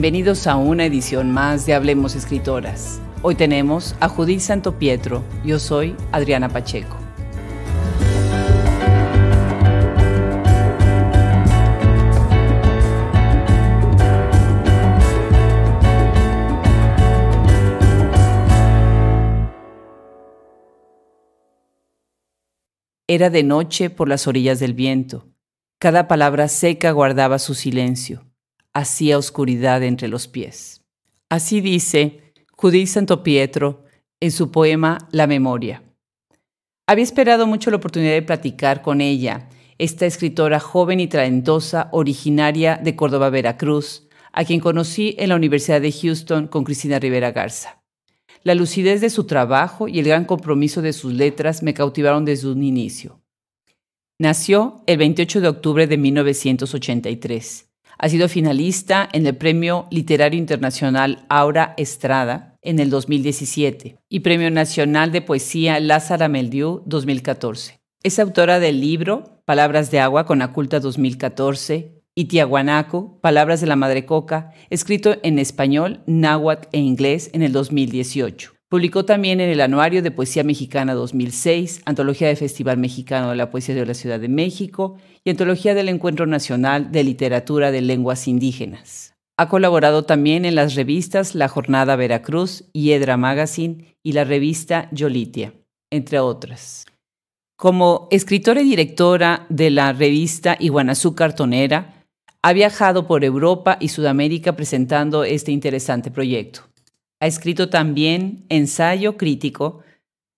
Bienvenidos a una edición más de Hablemos Escritoras. Hoy tenemos a Judith Santo Pietro. Yo soy Adriana Pacheco. Era de noche por las orillas del viento. Cada palabra seca guardaba su silencio hacía oscuridad entre los pies. Así dice Judith Santo Pietro en su poema La memoria. Había esperado mucho la oportunidad de platicar con ella, esta escritora joven y talentosa, originaria de Córdoba, Veracruz, a quien conocí en la Universidad de Houston con Cristina Rivera Garza. La lucidez de su trabajo y el gran compromiso de sus letras me cautivaron desde un inicio. Nació el 28 de octubre de 1983 ha sido finalista en el Premio Literario Internacional Aura Estrada en el 2017 y Premio Nacional de Poesía Lázara Meldiú 2014. Es autora del libro Palabras de Agua con Aculta 2014 y Tiahuanaco, Palabras de la Madre Coca, escrito en español, náhuatl e inglés en el 2018. Publicó también en el Anuario de Poesía Mexicana 2006, Antología del Festival Mexicano de la Poesía de la Ciudad de México y Antología del Encuentro Nacional de Literatura de Lenguas Indígenas. Ha colaborado también en las revistas La Jornada Veracruz, Hiedra Magazine y la revista Yolitia, entre otras. Como escritora y directora de la revista Iguanazú Cartonera, ha viajado por Europa y Sudamérica presentando este interesante proyecto. Ha escrito también ensayo crítico,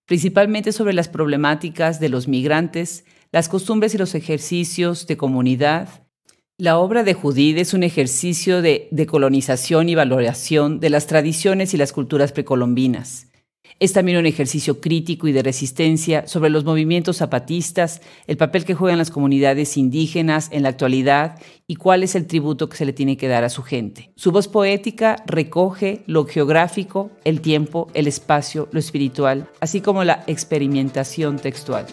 principalmente sobre las problemáticas de los migrantes, las costumbres y los ejercicios de comunidad. La obra de Judith es un ejercicio de decolonización y valoración de las tradiciones y las culturas precolombinas. Es también un ejercicio crítico y de resistencia sobre los movimientos zapatistas, el papel que juegan las comunidades indígenas en la actualidad y cuál es el tributo que se le tiene que dar a su gente. Su voz poética recoge lo geográfico, el tiempo, el espacio, lo espiritual, así como la experimentación textual.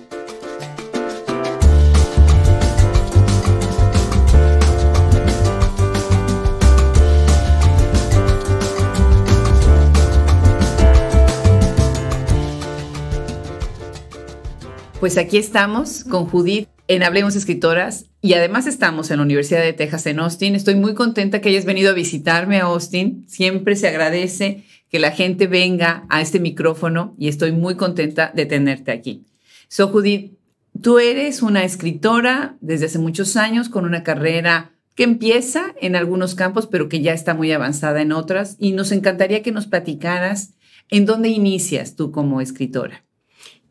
Pues aquí estamos con Judith en Hablemos Escritoras y además estamos en la Universidad de Texas en Austin. Estoy muy contenta que hayas venido a visitarme a Austin. Siempre se agradece que la gente venga a este micrófono y estoy muy contenta de tenerte aquí. So Judith, tú eres una escritora desde hace muchos años con una carrera que empieza en algunos campos, pero que ya está muy avanzada en otras. Y nos encantaría que nos platicaras en dónde inicias tú como escritora.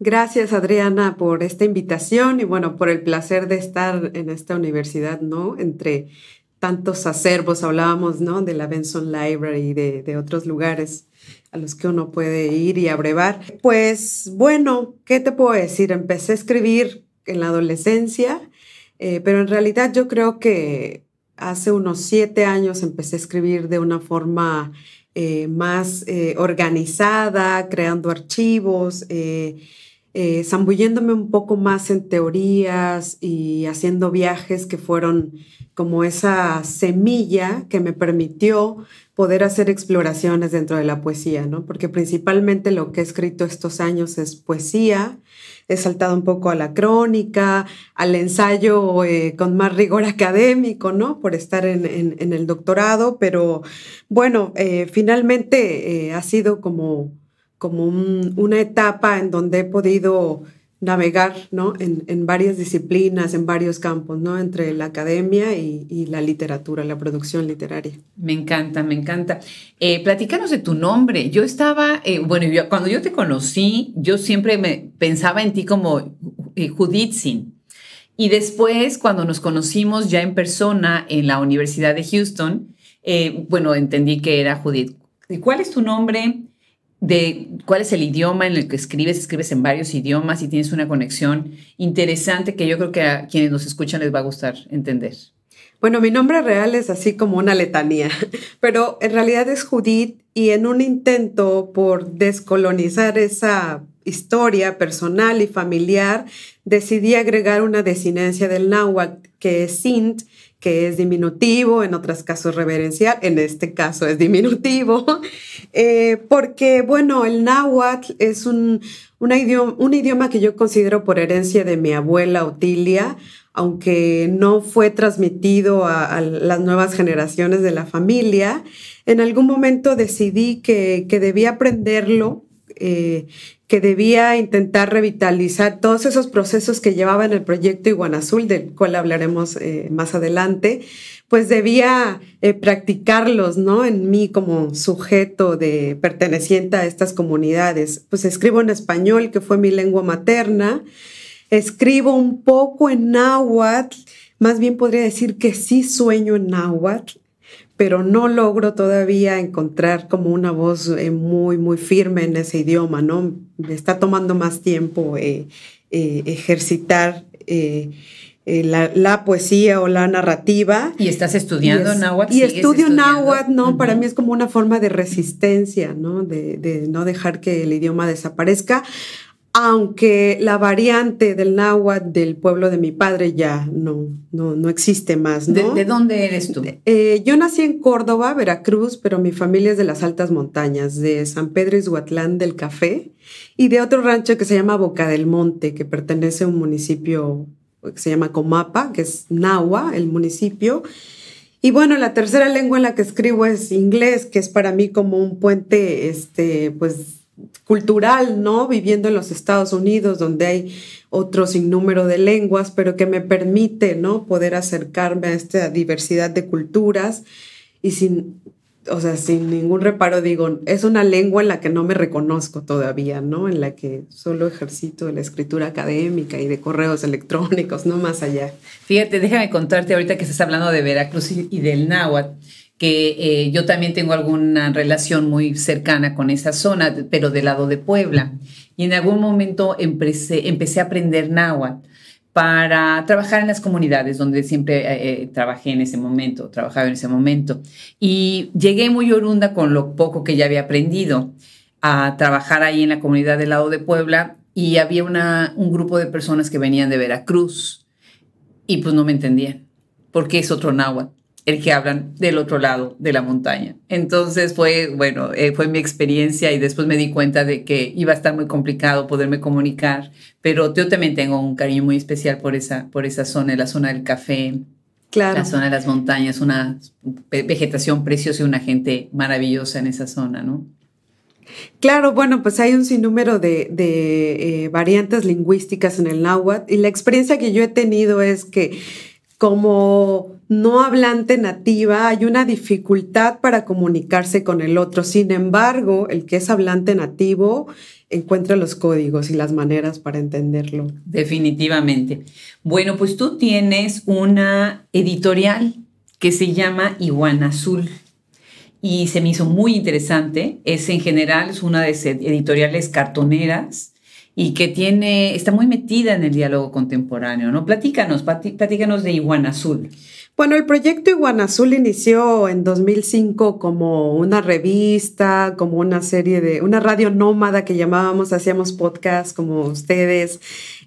Gracias, Adriana, por esta invitación y bueno, por el placer de estar en esta universidad, ¿no? Entre tantos acervos, hablábamos, ¿no? De la Benson Library y de, otros lugares a los que uno puede ir y abrevar. Pues bueno, ¿qué te puedo decir? Empecé a escribir en la adolescencia, eh, pero en realidad yo creo que hace unos siete años empecé a escribir de una forma eh, más eh, organizada, creando archivos. Eh, zambulléndome un poco más en teorías y haciendo viajes que fueron como esa semilla que me permitió poder hacer exploraciones dentro de la poesía, ¿no? Porque principalmente lo que he escrito estos años es poesía, he saltado un poco a la crónica, al ensayo eh, con más rigor académico, ¿no? Por estar en, el doctorado, pero bueno, eh, finalmente ha sido como como una etapa en donde he podido navegar ¿no? en, varias disciplinas, en varios campos, ¿no? entre la academia y, la literatura, la producción literaria. Me encanta, me encanta. Eh, platícanos de tu nombre. Yo estaba, eh, bueno, cuando yo te conocí, yo siempre me pensaba en ti como eh, Judith Sin. Y después, cuando nos conocimos ya en persona en la Universidad de Houston, bueno, entendí que era Judith. y ¿Cuál es tu nombre? de cuál es el idioma en el que escribes, escribes en varios idiomas y tienes una conexión interesante que yo creo que a quienes nos escuchan les va a gustar entender. Bueno, mi nombre real es así como una letanía, pero en realidad es Judith y en un intento por descolonizar esa historia personal y familiar, decidí agregar una desinencia del náhuatl que es Sint que es diminutivo, en otros casos reverencial, en este caso es diminutivo, eh, porque bueno, el náhuatl es un, idioma, que yo considero por herencia de mi abuela Otilia, aunque no fue transmitido a, las nuevas generaciones de la familia, en algún momento decidí que, que debía aprenderlo eh, que debía intentar revitalizar todos esos procesos que llevaba en el proyecto Iguanazul, del cual hablaremos eh, más adelante, pues debía eh, practicarlos, ¿no? En mí como sujeto de perteneciente a estas comunidades. Pues escribo en español, que fue mi lengua materna, escribo un poco en náhuatl, más bien podría decir que sí sueño en náhuatl, pero no logro todavía encontrar como una voz eh, muy, muy firme en ese idioma, ¿no? Me está tomando más tiempo eh, eh, ejercitar la, poesía o la narrativa. ¿Y estás estudiando náhuatl? Y estudio náhuatl, ¿no? Para mí es como una forma de resistencia, ¿no? De, de no dejar que el idioma desaparezca, aunque la variante del náhuatl del pueblo de mi padre ya no, no, no existe más. ¿no? ¿De, dónde eres tú? Eh, eh, yo nací en Córdoba, Veracruz, pero mi familia es de las altas montañas, de San Pedro Izhuatlán del Café y de otro rancho que se llama Boca del Monte, que pertenece a un municipio que se llama Comapa, que es Nahua, el municipio. Y bueno, la tercera lengua en la que escribo es inglés, que es para mí como un puente, este, pues cultural, ¿no? Viviendo en los Estados Unidos, donde hay otro sinnúmero de lenguas, pero que me permite, ¿no? Poder acercarme a esta diversidad de culturas y sin o sea, sin ningún reparo digo, es una lengua en la que no me reconozco todavía, ¿no? En la que solo ejercito la escritura académica y de correos electrónicos, no más allá. Fíjate, déjame contarte ahorita que estás hablando de Veracruz y del náhuatl que eh, yo también tengo alguna relación muy cercana con esa zona, pero del lado de Puebla. Y en algún momento empecé, empecé a aprender náhuatl para trabajar en las comunidades donde siempre eh, eh, trabajé en ese momento, trabajaba en ese momento. Y llegué muy orunda con lo poco que ya había aprendido a trabajar ahí en la comunidad del lado de Puebla y había una, un grupo de personas que venían de Veracruz y pues no me entendían porque es otro náhuatl el que hablan del otro lado de la montaña. Entonces fue, bueno, eh, fue mi experiencia y después me di cuenta de que iba a estar muy complicado poderme comunicar, pero yo también tengo un cariño muy especial por esa, por esa zona, la zona del café, Claro. La zona de las montañas, una vegetación preciosa y una gente maravillosa en esa zona, ¿no? Claro, bueno, pues hay un sinnúmero de, eh, variantes lingüísticas en el náhuatl y la experiencia que yo he tenido es que como no hablante nativa hay una dificultad para comunicarse con el otro. Sin embargo, el que es hablante nativo encuentra los códigos y las maneras para entenderlo. Definitivamente. Bueno, pues tú tienes una editorial que se llama Iguana Azul y se me hizo muy interesante. Es en general es una de esas editoriales cartoneras y que tiene, está muy metida en el diálogo contemporáneo, ¿no? Platícanos, platícanos de Iguana Azul. Bueno, el proyecto Iguana Azul inició en 2005 como una revista, como una serie de, una radio nómada que llamábamos, hacíamos podcast como ustedes.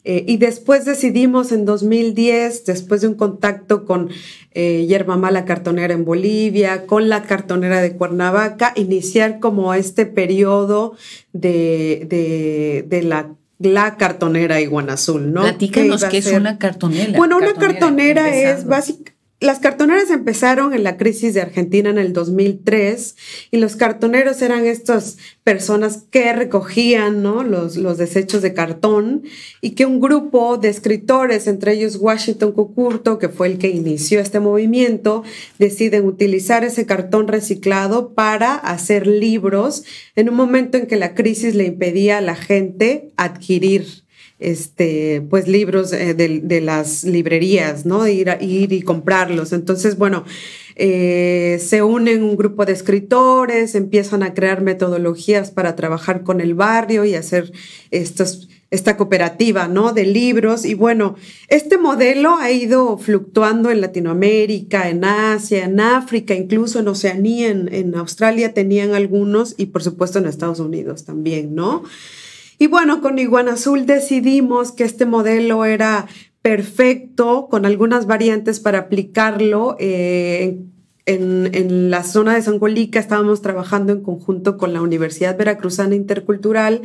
Eh, y después decidimos en 2010, después de un contacto con eh, Yerba Mala Cartonera en Bolivia, con la cartonera de Cuernavaca, iniciar como este periodo de, de, de la la cartonera Iguana Azul, ¿no? Platícanos qué es una cartonera. Bueno, una cartonera es básicamente las cartoneras empezaron en la crisis de Argentina en el 2003 y los cartoneros eran estas personas que recogían ¿no? los, los, desechos de cartón y que un grupo de escritores, entre ellos Washington Cucurto, que fue el que inició este movimiento, deciden utilizar ese cartón reciclado para hacer libros en un momento en que la crisis le impedía a la gente adquirir este, pues libros eh, de, las librerías, ¿no? Ir, ir y comprarlos. Entonces, bueno, eh, se unen un grupo de escritores, empiezan a crear metodologías para trabajar con el barrio y hacer esta cooperativa, ¿no? De libros. Y bueno, este modelo ha ido fluctuando en Latinoamérica, en Asia, en África, incluso en Oceanía, en Australia tenían algunos y por supuesto en Estados Unidos también, ¿no? Y bueno, con Iguana Azul decidimos que este modelo era perfecto, con algunas variantes para aplicarlo. Eh, en, la zona de Sangolica estábamos trabajando en conjunto con la Universidad Veracruzana Intercultural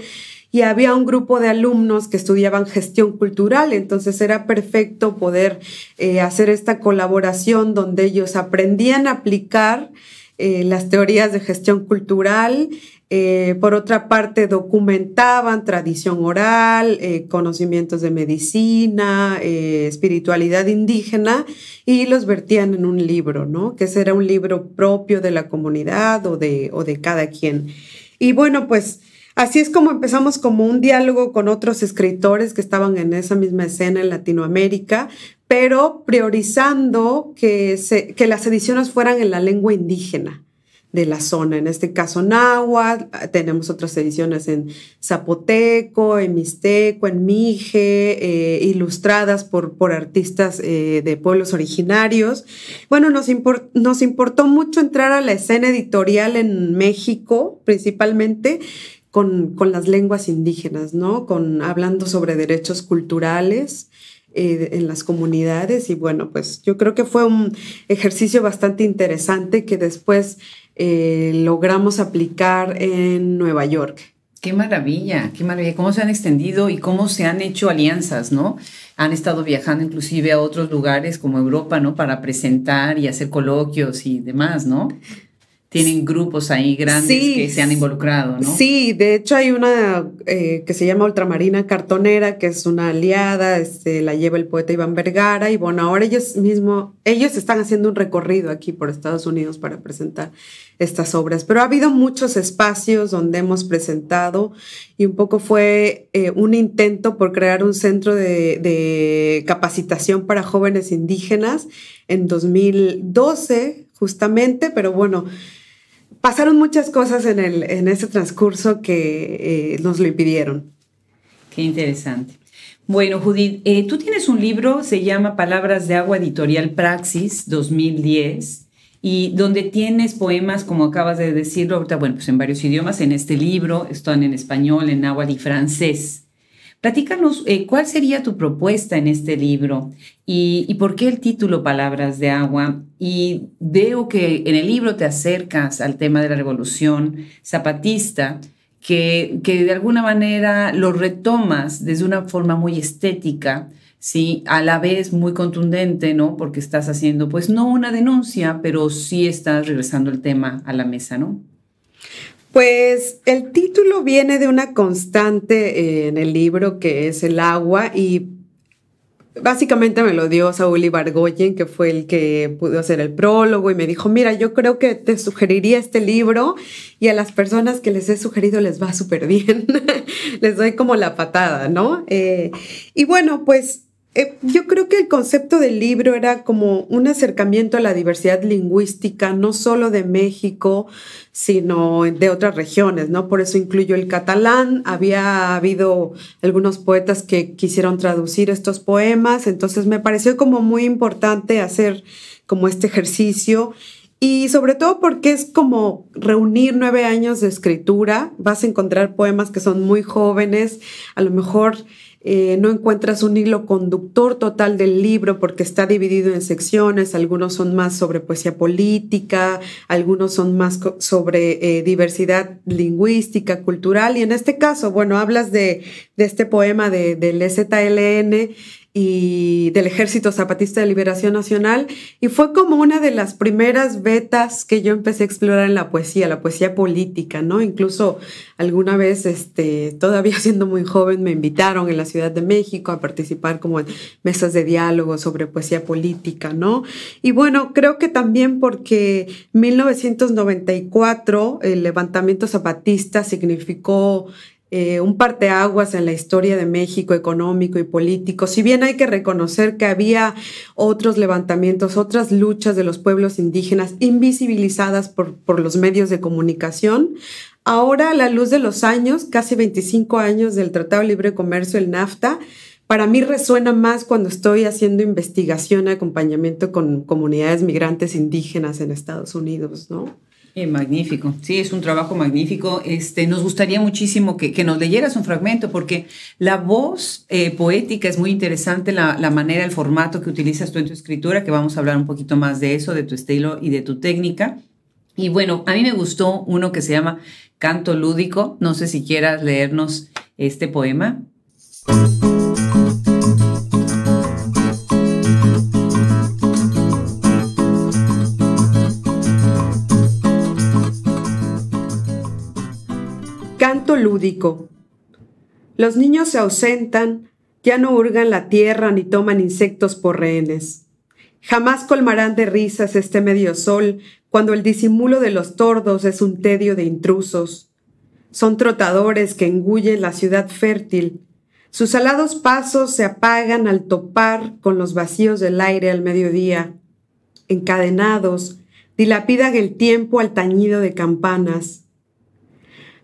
y había un grupo de alumnos que estudiaban gestión cultural, entonces era perfecto poder eh, hacer esta colaboración donde ellos aprendían a aplicar eh, las teorías de gestión cultural, eh, por otra parte documentaban tradición oral, eh, conocimientos de medicina, espiritualidad indígena y los vertían en un libro, ¿no? Que será un libro propio de la comunidad o de, o de cada quien. Y bueno, pues Así es como empezamos como un diálogo con otros escritores que estaban en esa misma escena en Latinoamérica, pero priorizando que, que las ediciones fueran en la lengua indígena de la zona, en este caso náhuatl, tenemos otras ediciones en zapoteco, en mixteco, en mije, eh, ilustradas por, por artistas eh, de pueblos originarios. Bueno, nos, nos importó mucho entrar a la escena editorial en México, principalmente, con, las lenguas indígenas, ¿no? Con, hablando sobre derechos culturales eh, en las comunidades. Y bueno, pues yo creo que fue un ejercicio bastante interesante que después eh, logramos aplicar en Nueva York. Qué maravilla, qué maravilla, cómo se han extendido y cómo se han hecho alianzas, ¿no? Han estado viajando inclusive a otros lugares como Europa, ¿no? Para presentar y hacer coloquios y demás, ¿no? tienen grupos ahí grandes que se han involucrado, ¿no? Sí, de hecho hay una eh, que se llama Ultramarina Cartonera, que es una aliada, este, la lleva el poeta Iván Vergara, y bueno, ahora ellos mismos, ellos están haciendo un recorrido aquí por Estados Unidos para presentar estas obras, pero ha habido muchos espacios donde hemos presentado y un poco fue eh, un intento por crear un centro de, de capacitación para jóvenes indígenas en 2012 justamente, pero bueno, pasaron muchas cosas en, el, ese transcurso que eh, nos lo impidieron. Qué interesante. Bueno, Judith, eh, tú tienes un libro, se llama Palabras de Agua Editorial Praxis 2010, y donde tienes poemas, como acabas de decirlo ahorita, bueno, pues en varios idiomas, en este libro, están en español, en agua y francés. Platícanos eh, cuál sería tu propuesta en este libro y, por qué el título Palabras de Agua. Y veo que en el libro te acercas al tema de la revolución zapatista, que, que de alguna manera lo retomas desde una forma muy estética, ¿sí? A la vez muy contundente, ¿no? Porque estás haciendo, pues, no una denuncia, pero sí estás regresando el tema a la mesa, ¿no? Pues el título viene de una constante eh, en el libro que es el agua y básicamente me lo dio Saúl Ibargoyen, que fue el que pudo hacer el prólogo y me dijo, mira, yo creo que te sugeriría este libro y a las personas que les he sugerido les va súper bien. les doy como la patada, ¿no? Eh, y bueno, pues eh, yo creo que el concepto del libro era como un acercamiento a la diversidad lingüística, no solo de México, sino de otras regiones, ¿no? Por eso incluyo el catalán, había habido algunos poetas que quisieron traducir estos poemas, entonces me pareció como muy importante hacer como este ejercicio y sobre todo porque es como reunir nueve años de escritura, vas a encontrar poemas que son muy jóvenes, a lo mejor eh, no encuentras un hilo conductor total del libro porque está dividido en secciones, algunos son más sobre poesía política, algunos son más sobre eh, diversidad lingüística, cultural, y en este caso, bueno, hablas de, de este poema de, del ZLN y del Ejército Zapatista de Liberación Nacional y fue como una de las primeras vetas que yo empecé a explorar en la poesía, la poesía política, ¿no? Incluso alguna vez, este, todavía siendo muy joven, me invitaron en la Ciudad de México a participar como en mesas de diálogo sobre poesía política, ¿no? Y bueno, creo que también porque 1994 el levantamiento zapatista significó eh, un parteaguas en la historia de México económico y político. Si bien hay que reconocer que había otros levantamientos, otras luchas de los pueblos indígenas invisibilizadas por, los medios de comunicación, ahora a la luz de los años, casi 25 años del Tratado de Libre Comercio, el NAFTA, para mí resuena más cuando estoy haciendo investigación, acompañamiento con comunidades migrantes indígenas en Estados Unidos, ¿no? magnífico, sí, es un trabajo magnífico. Este, nos gustaría muchísimo que, nos leyeras un fragmento, porque la voz eh, poética es muy interesante, la, la, manera, el formato que utilizas tú en tu escritura, que vamos a hablar un poquito más de eso, de tu estilo y de tu técnica. Y bueno, a mí me gustó uno que se llama Canto Lúdico. No sé si quieras leernos este poema. lúdico. Los niños se ausentan, ya no hurgan la tierra ni toman insectos por rehenes. Jamás colmarán de risas este medio sol cuando el disimulo de los tordos es un tedio de intrusos. Son trotadores que engullen la ciudad fértil. Sus alados pasos se apagan al topar con los vacíos del aire al mediodía. Encadenados, dilapidan el tiempo al tañido de campanas.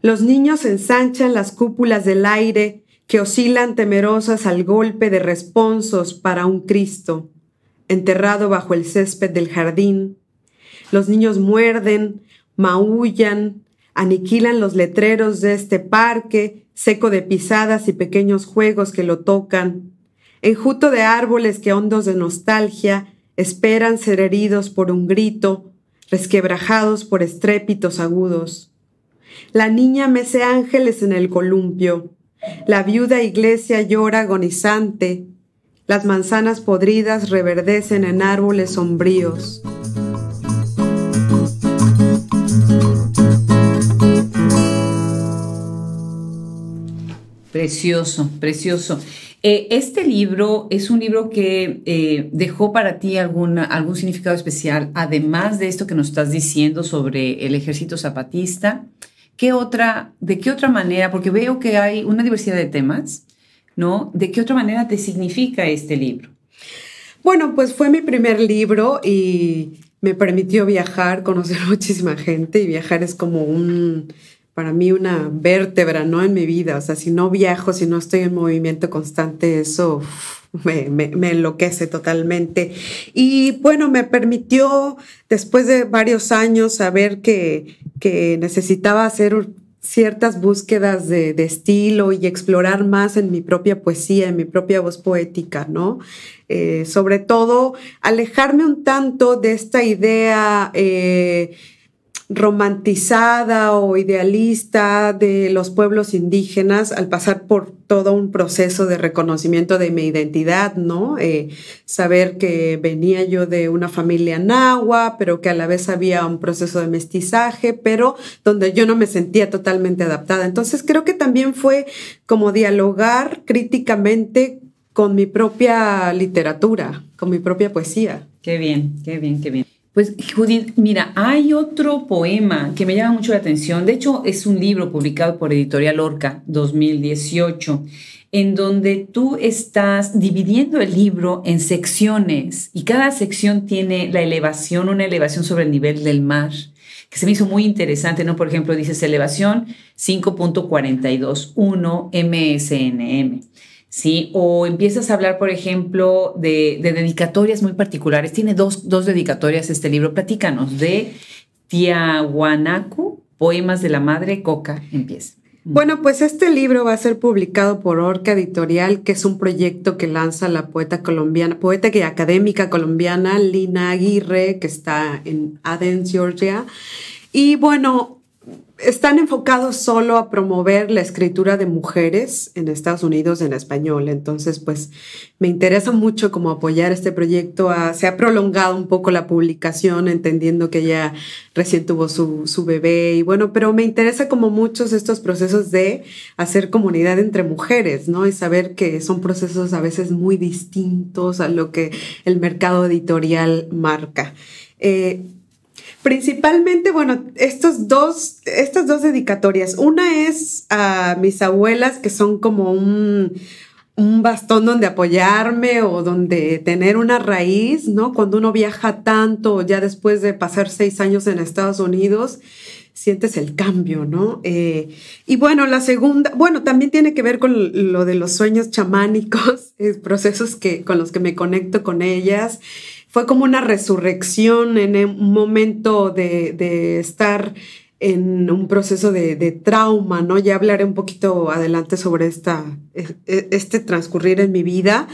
Los niños ensanchan las cúpulas del aire que oscilan temerosas al golpe de responsos para un Cristo, enterrado bajo el césped del jardín. Los niños muerden, maullan, aniquilan los letreros de este parque, seco de pisadas y pequeños juegos que lo tocan, enjuto de árboles que hondos de nostalgia esperan ser heridos por un grito, resquebrajados por estrépitos agudos. La niña mece ángeles en el columpio. La viuda iglesia llora agonizante. Las manzanas podridas reverdecen en árboles sombríos. Precioso, precioso. Eh, este libro es un libro que eh, dejó para ti algún significado especial, además de esto que nos estás diciendo sobre el ejército zapatista qué otra, de qué otra manera, porque veo que hay una diversidad de temas, ¿no? ¿De qué otra manera te significa este libro? Bueno, pues fue mi primer libro y me permitió viajar, conocer muchísima gente y viajar es como un, para mí una vértebra, ¿no? En mi vida, o sea, si no viajo, si no estoy en movimiento constante, eso me, enloquece totalmente. Y bueno, me permitió, después de varios años, saber que, necesitaba hacer ciertas búsquedas de, estilo y explorar más en mi propia poesía, en mi propia voz poética, ¿no? Eh, sobre todo, alejarme un tanto de esta idea... Eh, romantizada o idealista de los pueblos indígenas al pasar por todo un proceso de reconocimiento de mi identidad, ¿no? Eh, saber que venía yo de una familia nahua, pero que a la vez había un proceso de mestizaje, pero donde yo no me sentía totalmente adaptada. Entonces creo que también fue como dialogar críticamente con mi propia literatura, con mi propia poesía. Qué bien, qué bien, qué bien. Pues Judith, mira, hay otro poema que me llama mucho la atención. De hecho, es un libro publicado por Editorial Orca 2018, en donde tú estás dividiendo el libro en secciones y cada sección tiene la elevación, una elevación sobre el nivel del mar, que se me hizo muy interesante, ¿no? Por ejemplo, dices elevación 5.421 MSNM. ¿sí? O empiezas a hablar, por ejemplo, de, dedicatorias muy particulares. Tiene dos, dedicatorias este libro. Platícanos de Tiahuanacu, Poemas de la Madre Coca. Empieza. Mm. Bueno, pues este libro va a ser publicado por Orca Editorial, que es un proyecto que lanza la poeta colombiana, poeta y académica colombiana Lina Aguirre, que está en Athens, Georgia. Y bueno, están enfocados solo a promover la escritura de mujeres en Estados Unidos en español. Entonces, pues me interesa mucho como apoyar este proyecto. Ah, se ha prolongado un poco la publicación, entendiendo que ella recién tuvo su, bebé y bueno, pero me interesa como muchos estos procesos de hacer comunidad entre mujeres, ¿no? Y saber que son procesos a veces muy distintos a lo que el mercado editorial marca. Eh, Principalmente, bueno, estos dos, estas dos dedicatorias. Una es a mis abuelas, que son como un, bastón donde apoyarme o donde tener una raíz, ¿no? Cuando uno viaja tanto, ya después de pasar seis años en Estados Unidos, sientes el cambio, ¿no? Eh, y bueno, la segunda, bueno, también tiene que ver con lo de los sueños chamánicos, eh, procesos que, con los que me conecto con ellas fue como una resurrección en un momento de, estar en un proceso de, trauma, ¿no? Ya hablaré un poquito adelante sobre esta, e, e, este transcurrir en mi vida.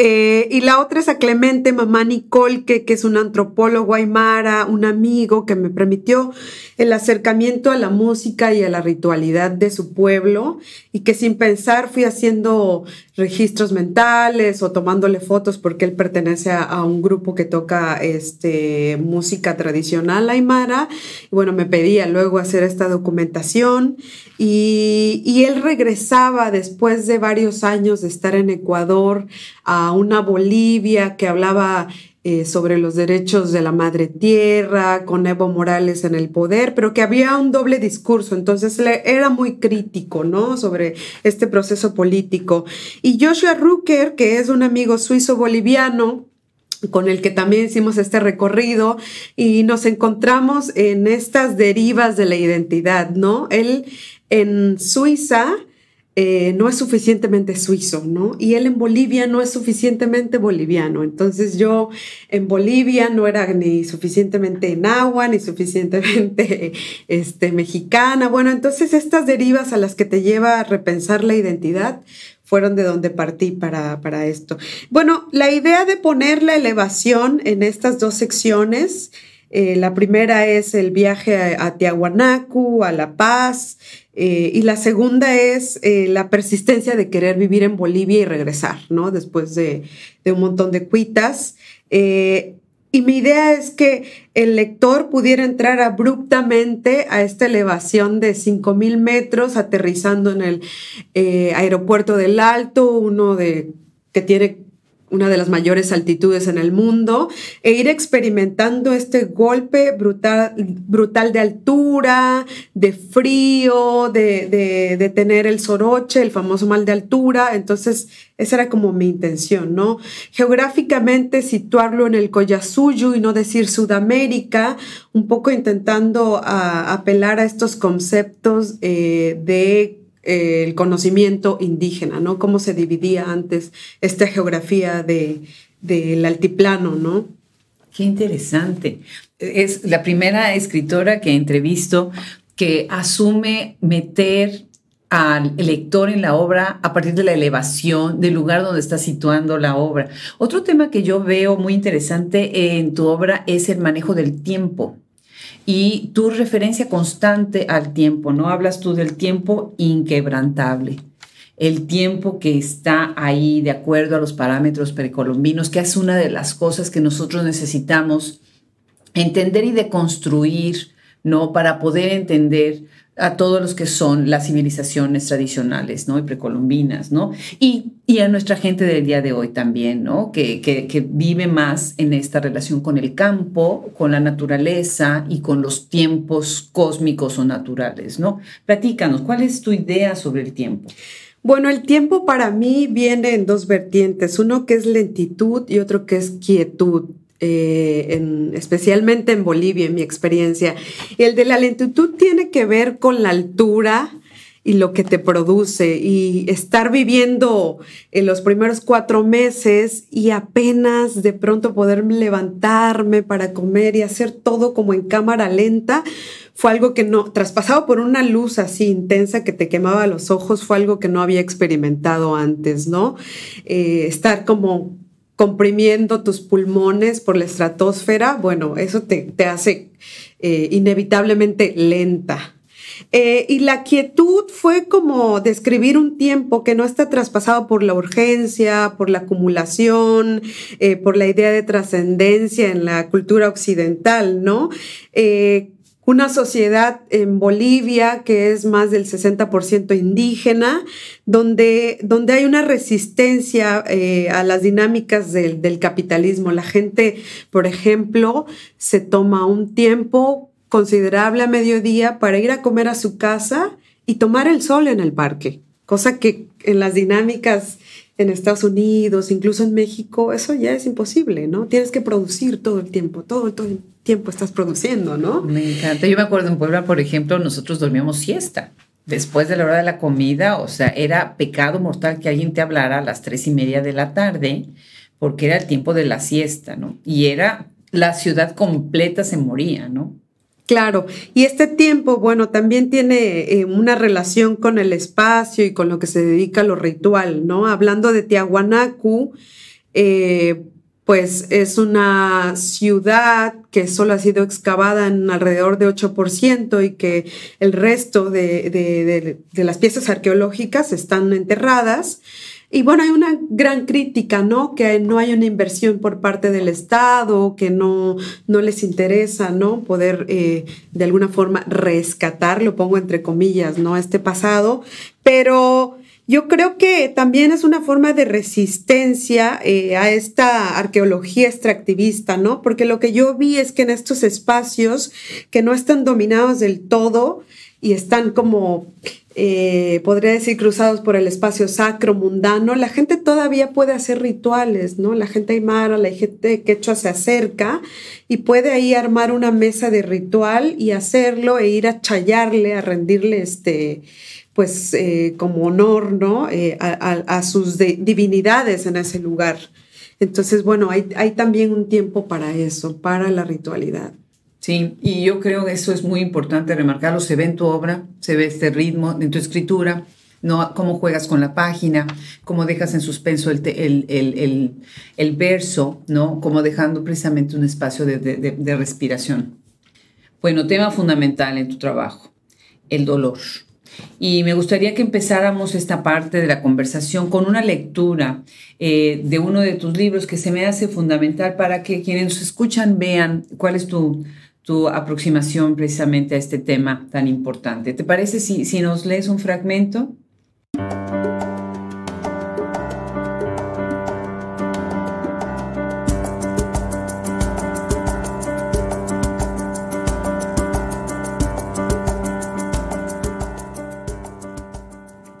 Eh, y la otra es a Clemente, mamá Nicole, que, que es un antropólogo aymara, un amigo que me permitió el acercamiento a la música y a la ritualidad de su pueblo y que sin pensar fui haciendo registros mentales o tomándole fotos porque él pertenece a, un grupo que toca este, música tradicional aymara. Y bueno, me pedía luego hacer esta documentación y, y él regresaba después de varios años de estar en Ecuador a una Bolivia que hablaba eh, sobre los derechos de la madre tierra, con Evo Morales en el poder, pero que había un doble discurso, entonces le, era muy crítico, ¿no? Sobre este proceso político. Y Joshua Rucker, que es un amigo suizo boliviano, con el que también hicimos este recorrido y nos encontramos en estas derivas de la identidad, ¿no? Él en Suiza eh, no es suficientemente suizo, ¿no? Y él en Bolivia no es suficientemente boliviano. Entonces yo en Bolivia no era ni suficientemente agua, ni suficientemente este, mexicana. Bueno, entonces estas derivas a las que te lleva a repensar la identidad fueron de donde partí para, para esto. Bueno, la idea de poner la elevación en estas dos secciones, eh, la primera es el viaje a, a Tiahuanacu, a La Paz, eh, y la segunda es eh, la persistencia de querer vivir en Bolivia y regresar, ¿no? Después de, un montón de cuitas. Eh, y mi idea es que el lector pudiera entrar abruptamente a esta elevación de 5.000 metros, aterrizando en el aeropuerto del Alto, uno de, que tiene una de las mayores altitudes en el mundo, e ir experimentando este golpe brutal, brutal de altura, de frío, de, tener el soroche, el famoso mal de altura. Entonces, esa era como mi intención, ¿no? Geográficamente situarlo en el Collasuyu y no decir Sudamérica, un poco intentando ah, apelar a estos conceptos eh, de el conocimiento indígena, ¿no? Cómo se dividía antes esta geografía del de, altiplano, ¿no? Qué interesante. Es la primera escritora que he entrevisto que asume meter al lector en la obra a partir de la elevación del lugar donde está situando la obra. Otro tema que yo veo muy interesante en tu obra es el manejo del tiempo y tu referencia constante al tiempo, ¿no? Hablas tú del tiempo inquebrantable, el tiempo que está ahí de acuerdo a los parámetros precolombinos, que es una de las cosas que nosotros necesitamos entender y deconstruir, ¿no? Para poder entender a todos los que son las civilizaciones tradicionales, ¿no? Y precolombinas, ¿no? Y, a nuestra gente del día de hoy también, ¿no? Que, vive más en esta relación con el campo, con la naturaleza y con los tiempos cósmicos o naturales, ¿no? Platícanos, ¿cuál es tu idea sobre el tiempo? Bueno, el tiempo para mí viene en dos vertientes, uno que es lentitud y otro que es quietud. Eh, especialmente en Bolivia, en mi experiencia. El de la lentitud tiene que ver con la altura y lo que te produce y estar viviendo en los primeros cuatro meses y apenas de pronto poder levantarme para comer y hacer todo como en cámara lenta fue algo que no, traspasado por una luz así intensa que te quemaba los ojos, fue algo que no había experimentado antes, ¿no? Eh, estar como comprimiendo tus pulmones por la estratosfera, bueno, eso te, hace eh, inevitablemente lenta. Eh, y la quietud fue como describir un tiempo que no está traspasado por la urgencia, por la acumulación, eh, por la idea de trascendencia en la cultura occidental, ¿no? una sociedad en Bolivia que es más del 60% indígena, donde, donde, hay una resistencia eh, a las dinámicas del, capitalismo. La gente, por ejemplo, se toma un tiempo considerable a mediodía para ir a comer a su casa y tomar el sol en el parque, cosa que en las dinámicas en Estados Unidos, incluso en México, eso ya es imposible, ¿no? Tienes que producir todo el tiempo, todo, todo el tiempo tiempo estás produciendo, ¿no? Me encanta. Yo me acuerdo en Puebla, por ejemplo, nosotros dormíamos siesta. Después de la hora de la comida, o sea, era pecado mortal que alguien te hablara a las tres y media de la tarde, porque era el tiempo de la siesta, ¿no? Y era, la ciudad completa se moría, ¿no? Claro, y este tiempo, bueno, también tiene eh, una relación con el espacio y con lo que se dedica a lo ritual, ¿no? Hablando de Tiahuanacu, eh, pues es una ciudad que solo ha sido excavada en alrededor de 8% y que el resto de, de, las piezas arqueológicas están enterradas. Y bueno, hay una gran crítica, ¿no? Que no hay una inversión por parte del Estado, que no, no les interesa, ¿no? Poder eh, de alguna forma rescatar, lo pongo entre comillas, ¿no? Este pasado. Pero yo creo que también es una forma de resistencia eh, a esta arqueología extractivista, ¿no? Porque lo que yo vi es que en estos espacios que no están dominados del todo y están como eh, podría decir, cruzados por el espacio sacro, mundano, la gente todavía puede hacer rituales, ¿no? La gente aymara, la gente quechua se acerca y puede ahí armar una mesa de ritual y hacerlo e ir a chayarle, a rendirle este, pues eh, como honor, ¿no? Eh, a, sus divinidades en ese lugar. Entonces, bueno, hay, también un tiempo para eso, para la ritualidad. Sí, y yo creo que eso es muy importante remarcarlo. Se ve en tu obra, se ve este ritmo, en tu escritura, ¿no? cómo juegas con la página, cómo dejas en suspenso el, el, verso, ¿no? como dejando precisamente un espacio de, de respiración. Bueno, tema fundamental en tu trabajo, el dolor. Y me gustaría que empezáramos esta parte de la conversación con una lectura eh, de uno de tus libros que se me hace fundamental para que quienes nos escuchan vean cuál es tu, aproximación precisamente a este tema tan importante. ¿Te parece si nos lees un fragmento?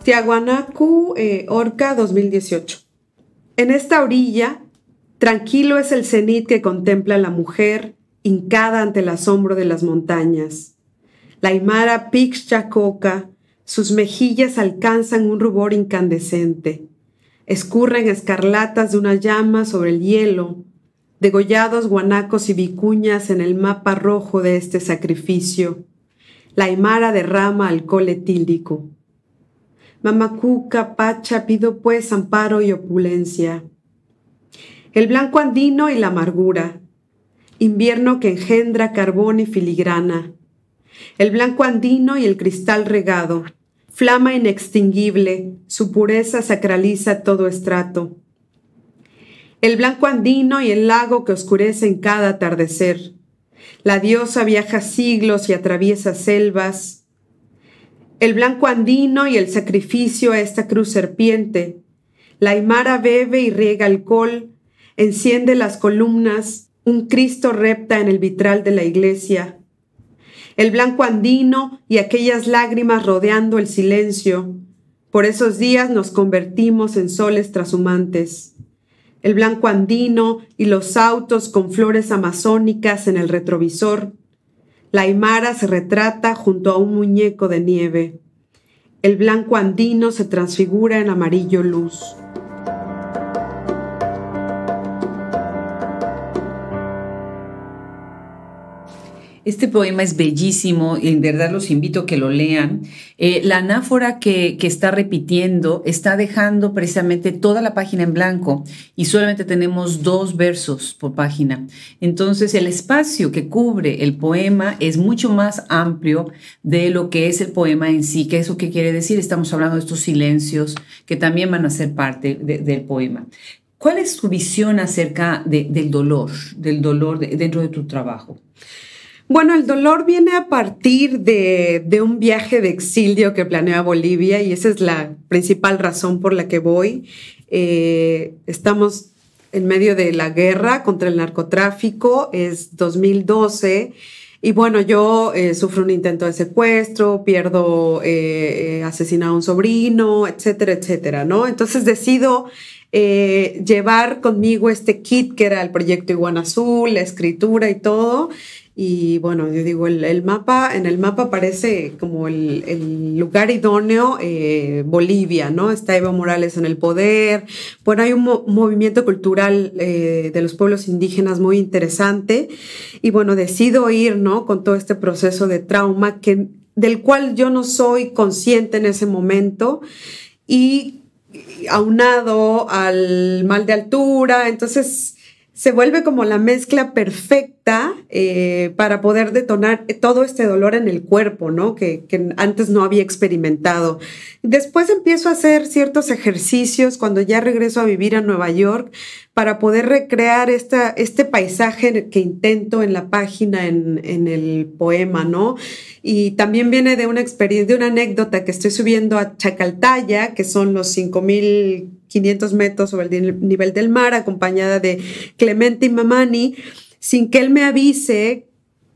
Tiahuanacu, eh, Orca 2018. En esta orilla, tranquilo es el cenit que contempla la mujer, hincada ante el asombro de las montañas. La Aymara Pixchacoca, sus mejillas alcanzan un rubor incandescente. Escurren escarlatas de una llama sobre el hielo, degollados guanacos y vicuñas en el mapa rojo de este sacrificio. La Aymara derrama alcohol etílico. Mamacuca, Pacha, pido pues amparo y opulencia. El blanco andino y la amargura. Invierno que engendra carbón y filigrana. El blanco andino y el cristal regado. Flama inextinguible, su pureza sacraliza todo estrato. El blanco andino y el lago que oscurece en cada atardecer. La diosa viaja siglos y atraviesa selvas, el blanco andino y el sacrificio a esta cruz serpiente. La aymara bebe y riega alcohol, enciende las columnas, un Cristo repta en el vitral de la iglesia. El blanco andino y aquellas lágrimas rodeando el silencio. Por esos días nos convertimos en soles trashumantes. El blanco andino y los autos con flores amazónicas en el retrovisor la Aymara se retrata junto a un muñeco de nieve. El blanco andino se transfigura en amarillo luz. Este poema es bellísimo y en verdad los invito a que lo lean. Eh, la anáfora que, está repitiendo está dejando precisamente toda la página en blanco y solamente tenemos dos versos por página. Entonces el espacio que cubre el poema es mucho más amplio de lo que es el poema en sí. ¿Qué es lo que quiere decir? Estamos hablando de estos silencios que también van a ser parte del poema. ¿Cuál es tu visión acerca del dolor, del dolor dentro de tu trabajo? Bueno, el dolor viene a partir de, un viaje de exilio que planea Bolivia y esa es la principal razón por la que voy. Eh, estamos en medio de la guerra contra el narcotráfico, es 2012. Y bueno, yo eh, sufro un intento de secuestro, pierdo eh, asesinado a un sobrino, etcétera, etcétera, ¿no? Entonces decido llevar conmigo este kit que era el proyecto Iguana Azul, la escritura y todo, y bueno, yo digo, el, mapa, en el mapa parece como el, lugar idóneo eh, Bolivia, ¿no? Está Evo Morales en el poder. Bueno, hay un movimiento cultural eh, de los pueblos indígenas muy interesante. Y bueno, decido ir, ¿no? Con todo este proceso de trauma que, del cual yo no soy consciente en ese momento. Y aunado al mal de altura, entonces se vuelve como la mezcla perfecta eh, para poder detonar todo este dolor en el cuerpo, ¿no? Que, antes no había experimentado. Después empiezo a hacer ciertos ejercicios cuando ya regreso a vivir a Nueva York para poder recrear esta, este paisaje que intento en la página, en, el poema, ¿no? Y también viene de una experiencia, de una anécdota que estoy subiendo a Chacaltaya, que son los 5000 500 metros sobre el nivel del mar, acompañada de Clemente y Mamani, sin que él me avise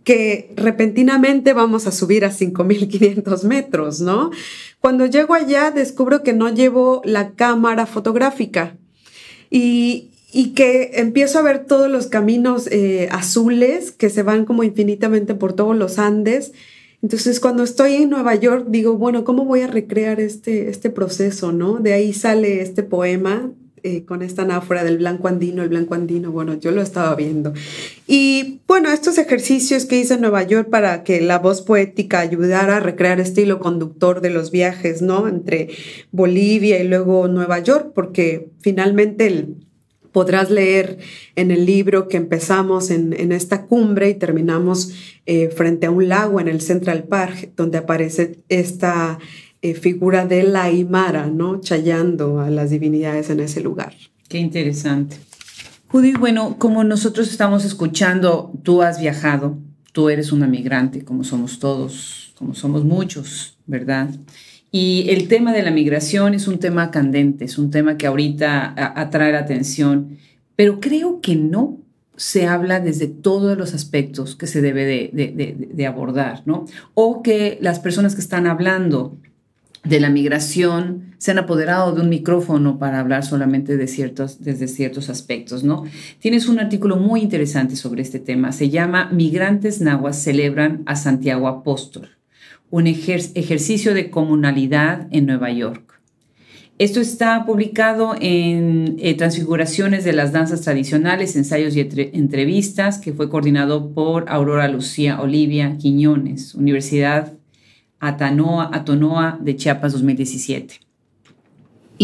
que repentinamente vamos a subir a 5.500 metros, ¿no? Cuando llego allá descubro que no llevo la cámara fotográfica y, que empiezo a ver todos los caminos eh, azules que se van como infinitamente por todos los Andes entonces, cuando estoy en Nueva York, digo, bueno, ¿cómo voy a recrear este, este proceso, no? De ahí sale este poema eh, con esta anáfora del blanco andino, el blanco andino, bueno, yo lo estaba viendo. Y bueno, estos ejercicios que hice en Nueva York para que la voz poética ayudara a recrear este hilo conductor de los viajes, ¿no? Entre Bolivia y luego Nueva York, porque finalmente el podrás leer en el libro que empezamos en, esta cumbre y terminamos eh, frente a un lago en el Central Park, donde aparece esta eh, figura de la Aymara, ¿no? Chayando a las divinidades en ese lugar. Qué interesante. Judy, bueno, como nosotros estamos escuchando, tú has viajado, tú eres una migrante, como somos todos, como somos muchos, ¿verdad? Y el tema de la migración es un tema candente, es un tema que ahorita atrae la atención, pero creo que no se habla desde todos los aspectos que se debe de, abordar, ¿no? O que las personas que están hablando de la migración se han apoderado de un micrófono para hablar solamente de ciertos, desde ciertos aspectos, ¿no? Tienes un artículo muy interesante sobre este tema, se llama Migrantes Nahuas celebran a Santiago Apóstol un ejercicio de comunalidad en Nueva York. Esto está publicado en eh, Transfiguraciones de las Danzas Tradicionales, Ensayos y Entrevistas, que fue coordinado por Aurora Lucía Olivia Quiñones, Universidad Atonoa de Chiapas 2017.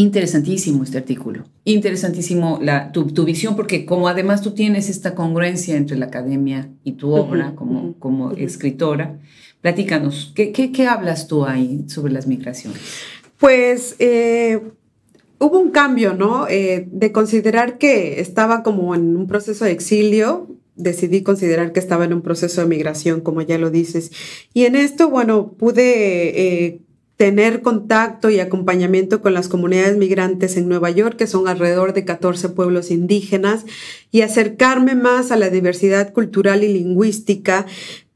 Interesantísimo este artículo, interesantísimo la, tu, tu, visión, porque como además tú tienes esta congruencia entre la academia y tu obra como, como escritora, platícanos, ¿qué, ¿qué, qué, hablas tú ahí sobre las migraciones? Pues eh, hubo un cambio, ¿no? Eh, de considerar que estaba como en un proceso de exilio, decidí considerar que estaba en un proceso de migración, como ya lo dices. Y en esto, bueno, pude... Eh, tener contacto y acompañamiento con las comunidades migrantes en Nueva York, que son alrededor de 14 pueblos indígenas, y acercarme más a la diversidad cultural y lingüística.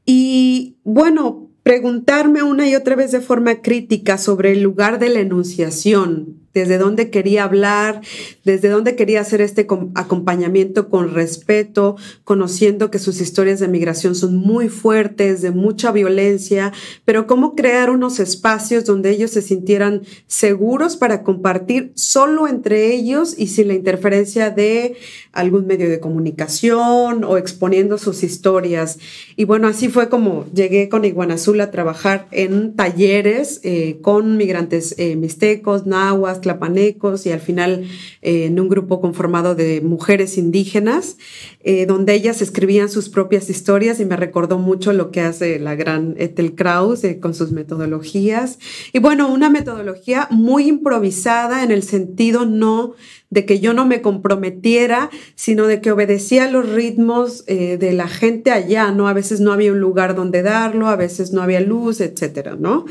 Y bueno, preguntarme una y otra vez de forma crítica sobre el lugar de la enunciación, desde dónde quería hablar, desde dónde quería hacer este acompañamiento con respeto, conociendo que sus historias de migración son muy fuertes, de mucha violencia, pero cómo crear unos espacios donde ellos se sintieran seguros para compartir solo entre ellos y sin la interferencia de algún medio de comunicación o exponiendo sus historias. Y bueno, así fue como llegué con Iguanazul a trabajar en talleres eh, con migrantes eh, mixtecos, nahuas, tlapanecos y al final eh, en un grupo conformado de mujeres indígenas, eh, donde ellas escribían sus propias historias y me recordó mucho lo que hace la gran Ethel Krauss eh, con sus metodologías. Y bueno, una metodología muy improvisada en el sentido no de que yo no me comprometiera, sino de que obedecía los ritmos de la gente allá, ¿no? A veces no había un lugar donde darlo, a veces no había luz, etcétera, ¿no?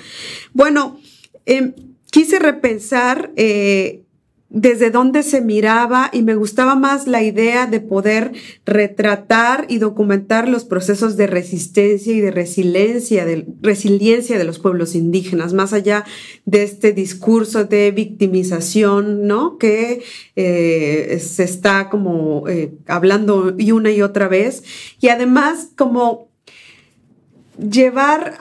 Bueno, eh, quise repensar eh, desde dónde se miraba y me gustaba más la idea de poder retratar y documentar los procesos de resistencia y de resiliencia de, resiliencia de los pueblos indígenas, más allá de este discurso de victimización, ¿no? Que eh, se está como eh, hablando y una y otra vez. Y además como llevar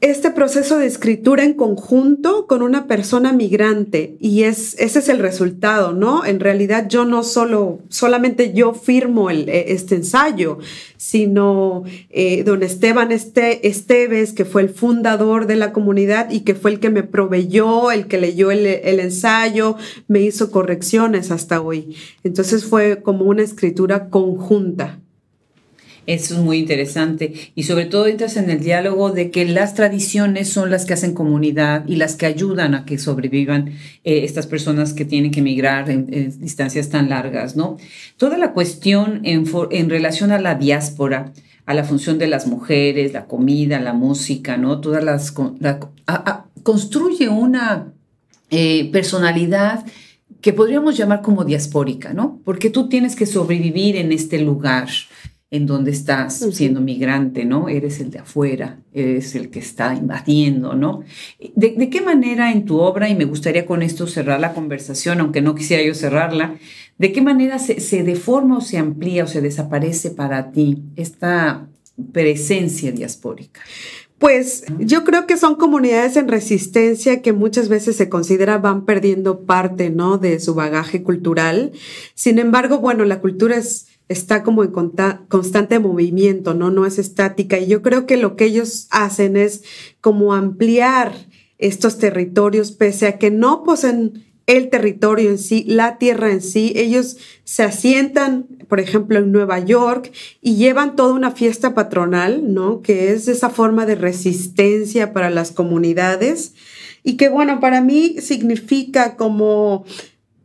este proceso de escritura en conjunto con una persona migrante y es, ese es el resultado, ¿no? En realidad yo no solo, solamente yo firmo e, este ensayo, sino eh, don Esteban este, Esteves, que fue el fundador de la comunidad y que fue el que me proveyó, el que leyó el, el ensayo, me hizo correcciones hasta hoy. Entonces fue como una escritura conjunta. Eso es muy interesante. Y sobre todo entras en el diálogo de que las tradiciones son las que hacen comunidad y las que ayudan a que sobrevivan eh, estas personas que tienen que emigrar en, distancias tan largas, ¿no? Toda la cuestión en, relación a la diáspora a la función de las mujeres, la comida, la música, ¿no? Todas las... construye una eh, personalidad que podríamos llamar como diaspórica, ¿no? Porque tú tienes que sobrevivir en este lugar, en donde estás siendo migrante, ¿no? Eres el de afuera, eres el que está invadiendo, ¿no? ¿De, qué manera en tu obra, y me gustaría con esto cerrar la conversación, aunque no quisiera yo cerrarla, ¿de qué manera se, se deforma o se amplía o se desaparece para ti esta presencia diaspórica? Pues yo creo que son comunidades en resistencia que muchas veces se considera van perdiendo parte, ¿no? De su bagaje cultural. Sin embargo, bueno, la cultura es está como en constante movimiento, ¿no? No es estática. Y yo creo que lo que ellos hacen es como ampliar estos territorios, pese a que no poseen el territorio en sí, la tierra en sí. Ellos se asientan, por ejemplo, en Nueva York y llevan toda una fiesta patronal, ¿no? Que es esa forma de resistencia para las comunidades y que, bueno, para mí significa como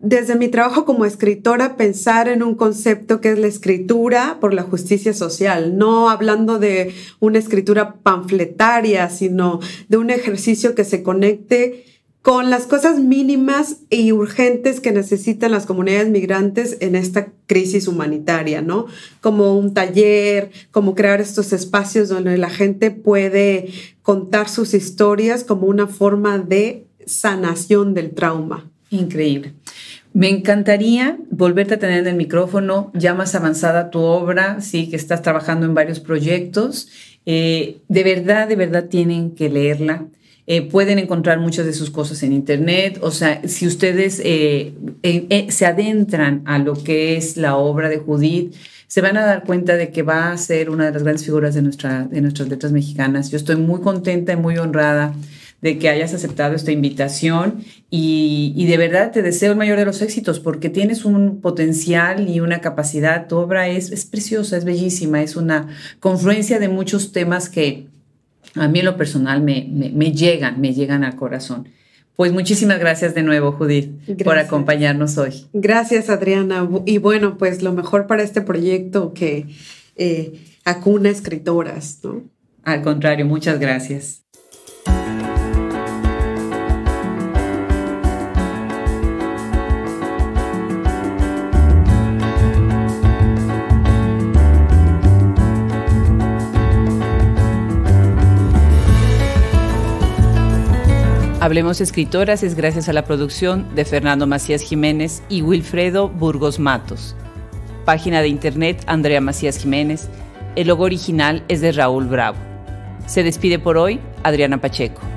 desde mi trabajo como escritora pensar en un concepto que es la escritura por la justicia social, no hablando de una escritura panfletaria, sino de un ejercicio que se conecte con las cosas mínimas y urgentes que necesitan las comunidades migrantes en esta crisis humanitaria, ¿no? Como un taller, como crear estos espacios donde la gente puede contar sus historias como una forma de sanación del trauma. Increíble. Me encantaría volverte a tener en el micrófono, ya más avanzada tu obra, sí, que estás trabajando en varios proyectos. Eh, de verdad, de verdad tienen que leerla. Eh, pueden encontrar muchas de sus cosas en internet. O sea, si ustedes eh, se adentran a lo que es la obra de Judith, se van a dar cuenta de que va a ser una de las grandes figuras de, nuestra, de nuestras letras mexicanas. Yo estoy muy contenta y muy honrada de que hayas aceptado esta invitación y, de verdad te deseo el mayor de los éxitos porque tienes un potencial y una capacidad, tu obra es, preciosa, es bellísima, es una confluencia de muchos temas que a mí en lo personal me, llegan, me llegan al corazón. Pues muchísimas gracias de nuevo, Judith, por acompañarnos hoy. Gracias, Adriana. Y bueno, pues lo mejor para este proyecto que eh, acuna escritoras, Al contrario, muchas gracias. Hablemos Escritoras es gracias a la producción de Fernando Macías Jiménez y Wilfredo Burgos Matos. Página de internet Andrea Macías Jiménez. El logo original es de Raúl Bravo. Se despide por hoy Adriana Pacheco.